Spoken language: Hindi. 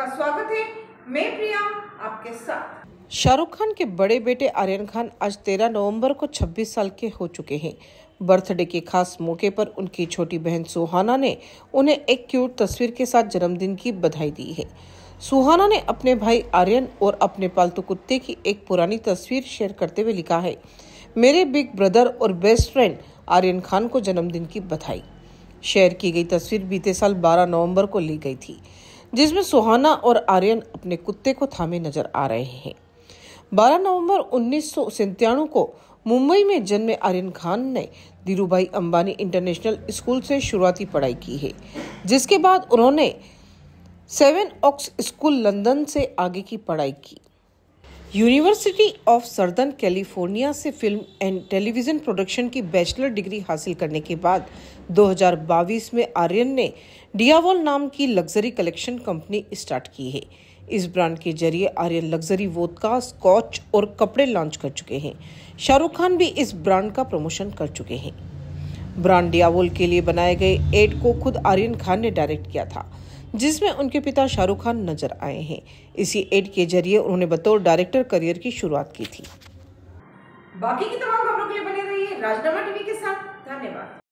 आपका स्वागत है मैं प्रिया आपके साथ शाहरुख खान के बड़े बेटे आर्यन खान आज 13 नवंबर को 26 साल के हो चुके हैं बर्थडे के खास मौके पर उनकी छोटी बहन सुहाना ने उन्हें एक क्यूट तस्वीर के साथ जन्मदिन की बधाई दी है सुहाना ने अपने भाई आर्यन और अपने पालतू कुत्ते की एक पुरानी तस्वीर शेयर करते हुए लिखा है मेरे बिग ब्रदर और बेस्ट फ्रेंड आर्यन खान को जन्मदिन की बधाई शेयर की गई तस्वीर बीते साल 12 नवंबर को ली गई थी जिसमें सुहाना और आर्यन अपने कुत्ते को थामे नजर आ रहे हैं 12 नवंबर उन्नीस को मुंबई में जन्मे आर्यन खान ने धीरूभाई अंबानी इंटरनेशनल स्कूल से शुरुआती पढ़ाई की है जिसके बाद उन्होंने सेवन ऑक्स स्कूल लंदन से आगे की पढ़ाई की यूनिवर्सिटी ऑफ सर्दर्न कैलिफोर्निया से फिल्म एंड टेलीविज़न प्रोडक्शन की बैचलर डिग्री हासिल करने के बाद 2022 में आर्यन ने डियावॉल नाम की लग्जरी कलेक्शन कंपनी स्टार्ट की है इस ब्रांड के जरिए आर्यन लग्जरी वोदका स्कॉच और कपड़े लॉन्च कर चुके हैं शाहरुख खान भी इस ब्रांड का प्रमोशन कर चुके हैं ब्रांडियावोल के लिए बनाए गए एड को खुद आर्यन खान ने डायरेक्ट किया था जिसमें उनके पिता शाहरुख खान नजर आए हैं इसी एड के जरिए उन्होंने बतौर डायरेक्टर करियर की शुरुआत की थी बाकी की तमाम खबरों के लिए बने रहिए राजनामा टीवी के साथ धन्यवाद